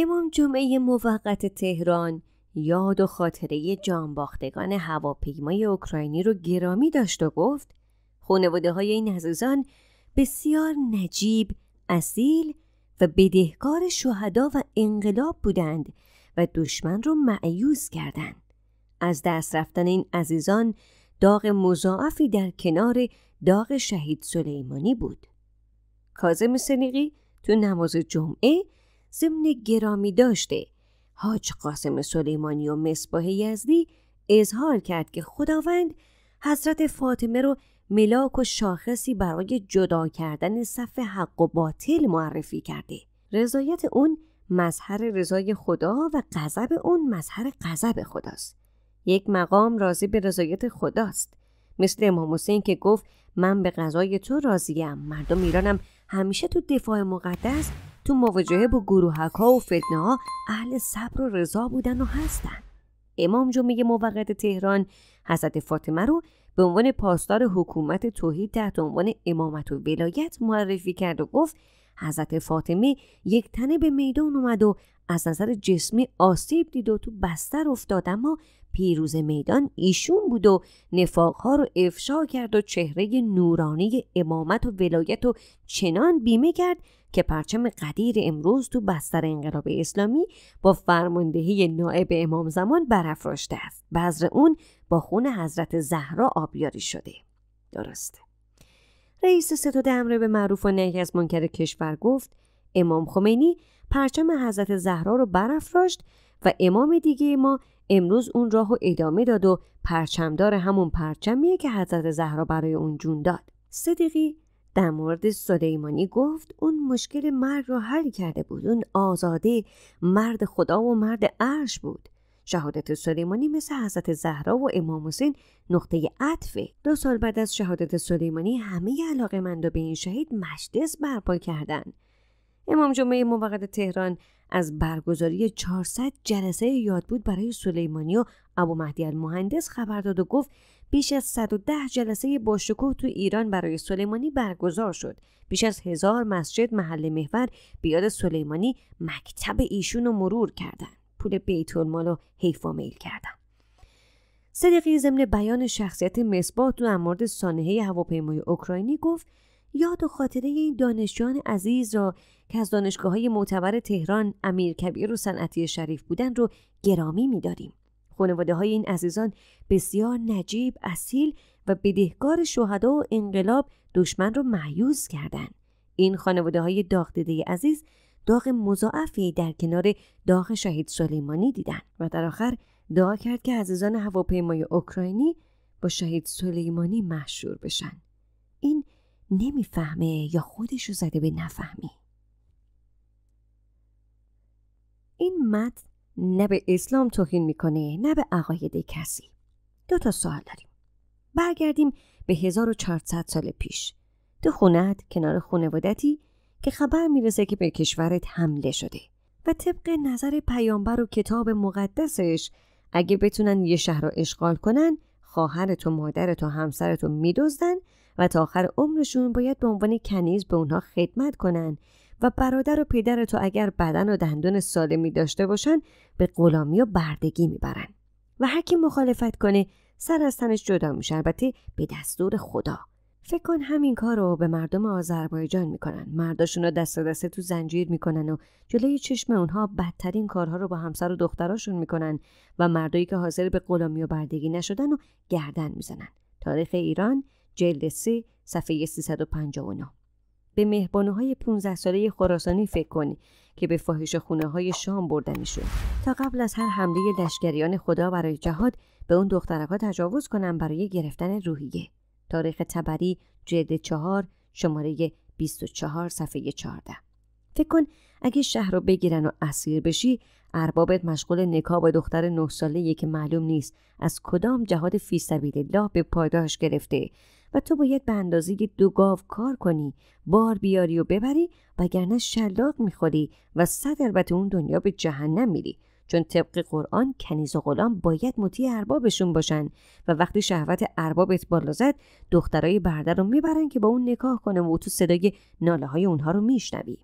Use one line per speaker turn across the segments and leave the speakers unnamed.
امام جمعه موقت تهران یاد و خاطره جانباختگان هواپیمای اوکراینی رو گرامی داشت و گفت خانواده های این عزیزان بسیار نجیب، اصیل و بدهکار شهدا و انقلاب بودند و دشمن رو معیوز کردند. از دست رفتن این عزیزان داغ مضاعفی در کنار داغ شهید سلیمانی بود. کازم سنیقی تو نماز جمعه ضمن گرامی داشته حاج قاسم سلیمانی و مصباح یزدی اظهار کرد که خداوند حضرت فاطمه رو ملاک و شاخصی برای جدا کردن صف حق و باطل معرفی کرده رضایت اون مظهر رضای خدا و غضب اون مظهر غضب خداست یک مقام راضی به رضایت خداست مثل امام حسین که گفت من به غذای تو راضیم مردم ایرانم همیشه تو دفاع مقدس تو مواجهه با گروهک ها و فتنه ها اهل صبر و رضا بودن و هستن امام جمعه موقت تهران حضرت فاطمه رو به عنوان پاسدار حکومت توحید تحت عنوان امامت و ولایت معرفی کرد و گفت حضرت فاطمه یک تنه به میدان اومد و از نظر جسمی آسیب دید و تو بستر افتاد اما پیروز میدان ایشون بود و نفاقها رو افشا کرد و چهره نورانی امامت و ولایت و چنان بیمه کرد که پرچم قدیر امروز تو بستر انقلاب اسلامی با فرماندهی نائب امام زمان برافراشته است بذر اون با خون حضرت زهرا آبیاری شده درسته رئیس ستاد امر به معروف و نهی از منکر کشور گفت امام خمینی پرچم حضرت زهرا رو برافراشت و امام دیگه ما امروز اون راه و ادامه داد و پرچمدار همون پرچمیه که حضرت زهرا برای اون جون داد صدیقی در مورد سلیمانی گفت اون مشکل مرگ رو حل کرده بود اون آزاده مرد خدا و مرد عرش بود شهادت سلیمانی مثل حضرت زهرا و امام حسین نقطه عطفه دو سال بعد از شهادت سلیمانی همه علاقه مندا به این شهید مجلس برپا کردند امام جمعه موقت تهران از برگزاری 400 جلسه یاد بود برای سلیمانی و ابو مهدی المهندس خبر داد و گفت بیش از 110 جلسه باشکوه تو ایران برای سلیمانی برگزار شد. بیش از هزار مسجد محل محور بیاد سلیمانی مکتب ایشون رو مرور کردند. پول بیت المال و حیفا میل کردم صدیقی ضمن بیان شخصیت مصباح در مورد سانحه هواپیمای اوکراینی گفت یاد و خاطره این دانشجویان عزیز را که از دانشگاه های معتبر تهران امیرکبیر و صنعتی شریف بودند رو گرامی میداریم خانواده های این عزیزان بسیار نجیب اصیل و بدهکار شهدا و انقلاب دشمن رو معیوز کردند این خانواده های داغدیده عزیز داغ مضاعفی در کنار داغ شهید سلیمانی دیدن و در آخر دعا کرد که عزیزان هواپیمای اوکراینی با شهید سلیمانی مشهور بشن این نمیفهمه یا خودشو زده به نفهمی این متن نه به اسلام توهین میکنه نه به عقاید کسی دو تا سوال داریم برگردیم به 1400 سال پیش تو خونت کنار خونوادتی که خبر میرسه که به کشورت حمله شده و طبق نظر پیامبر و کتاب مقدسش اگه بتونن یه شهر رو اشغال کنن خواهرت و مادرت و همسرت رو میدزدن و تا آخر عمرشون باید به عنوان کنیز به اونها خدمت کنن و برادر و پدر اگر بدن و دندون سالمی داشته باشن به غلامی و بردگی میبرن و هر کی مخالفت کنه سر از تنش جدا میشه البته به دستور خدا فکر کن همین کار رو به مردم آذربایجان میکنن مرداشون رو دست دسته تو زنجیر میکنن و جلوی چشم اونها بدترین کارها رو با همسر و دختراشون میکنن و مردایی که حاضر به غلامی و بردگی نشدن و گردن میزنن تاریخ ایران جلد 3 صفحه 359 به مهربانوهای 15 ساله خراسانی فکر کنی که به فاحش خونه های شام بردنشون تا قبل از هر حمله دشگریان خدا برای جهاد به اون دخترکها تجاوز کنن برای گرفتن روحیه تاریخ تبری جلد چهار شماره 24 صفحه 14 فکر کن اگه شهر رو بگیرن و اسیر بشی اربابت مشغول نکاب با دختر نه ساله که معلوم نیست از کدام جهاد فی سبیل الله به پاداش گرفته و تو باید به اندازه دو گاو کار کنی بار بیاری و ببری وگرنه شلاق میخوری و صد البته اون دنیا به جهنم میری چون طبق قرآن کنیز و غلام باید مطیع اربابشون باشن و وقتی شهوت اربابت بالا زد دخترای برده رو میبرن که با اون نکاح کنه و تو صدای ناله های اونها رو میشنوی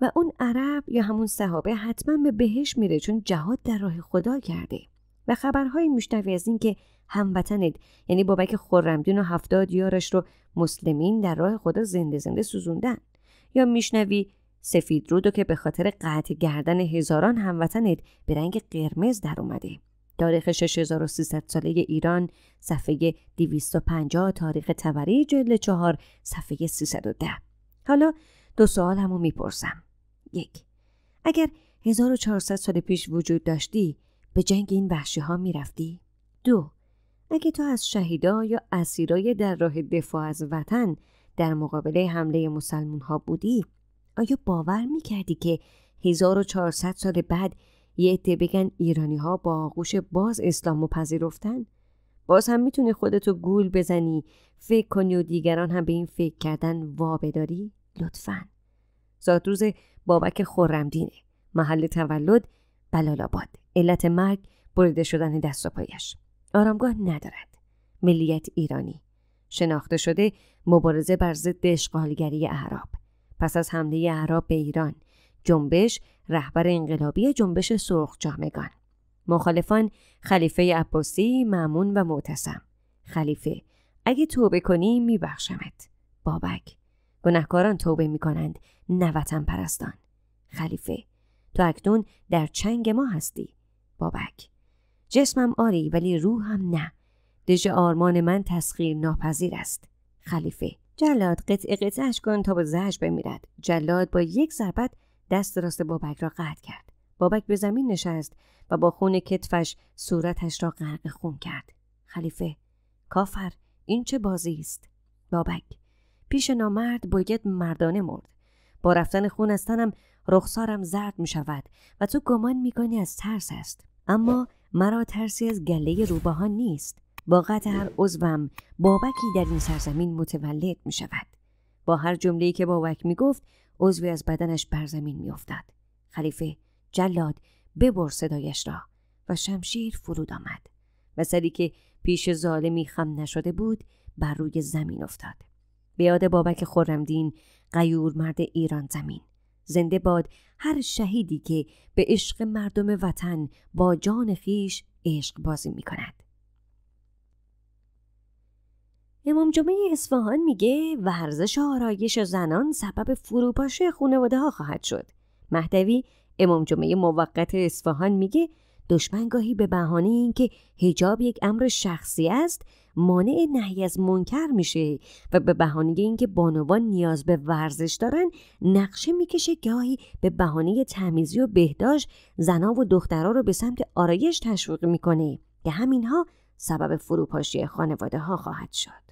و اون عرب یا همون صحابه حتما به بهش میره چون جهاد در راه خدا کرده و خبرهای میشنوی از اینکه هموطنت یعنی بابک خرمدین و هفتاد یارش رو مسلمین در راه خدا زنده زنده سوزوندن یا میشنوی سفید رودو که به خاطر قطع گردن هزاران هموطنت به رنگ قرمز در اومده. تاریخ 6300 ساله ایران صفحه 250 تاریخ توری جلد 4 صفحه 310 حالا دو سوال همو میپرسم یک اگر 1400 سال پیش وجود داشتی به جنگ این وحشی ها میرفتی؟ دو اگه تو از شهیدا یا اسیرای در راه دفاع از وطن در مقابله حمله مسلمون ها بودی آیا باور میکردی که 1400 سال بعد یه عده بگن ایرانی ها با آغوش باز اسلام رو پذیرفتن؟ باز هم میتونی خودتو گول بزنی فکر کنی و دیگران هم به این فکر کردن وابداری؟ لطفا زادروز بابک خورمدینه محل تولد آباد علت مرگ بریده شدن دست و پایش آرامگاه ندارد ملیت ایرانی شناخته شده مبارزه بر ضد اشغالگری اعراب پس از حمله اعراب به ایران جنبش رهبر انقلابی جنبش سرخ جامگان مخالفان خلیفه عباسی معمون و معتصم خلیفه اگه توبه کنی میبخشمت بابک گناهکاران توبه میکنند نه پرستان خلیفه تو اکنون در چنگ ما هستی بابک جسمم آری ولی روحم نه دژ آرمان من تسخیر ناپذیر است خلیفه جلاد قطعه قطعش کن تا با زهش بمیرد جلاد با یک ضربت دست راست بابک را قطع کرد بابک به زمین نشست و با خون کتفش صورتش را غرق خون کرد خلیفه کافر این چه بازی است بابک پیش نامرد باید مردانه مرد با رفتن خون از تنم رخسارم زرد می شود و تو گمان می کنی از ترس است اما مرا ترسی از گله ها نیست با قطع هر عضوم بابکی در این سرزمین متولد می شود. با هر جمله‌ای که بابک می گفت عضوی از بدنش بر زمین می افتد. خلیفه جلاد ببر صدایش را و شمشیر فرود آمد و سری که پیش ظالمی خم نشده بود بر روی زمین افتاد. به یاد بابک خورمدین قیور مرد ایران زمین زنده باد هر شهیدی که به عشق مردم وطن با جان خیش عشق بازی می کند. امام جمعه اصفهان میگه ورزش آرایش زنان سبب فروپاشی خانواده ها خواهد شد. مهدوی امام جمعه موقت اصفهان میگه دشمنگاهی به بهانه اینکه حجاب یک امر شخصی است مانع نهی از منکر میشه و به بهانه اینکه بانوان نیاز به ورزش دارن نقشه میکشه گاهی به بهانه تمیزی و بهداشت زنا و دخترها رو به سمت آرایش تشویق میکنه که همینها سبب فروپاشی خانواده ها خواهد شد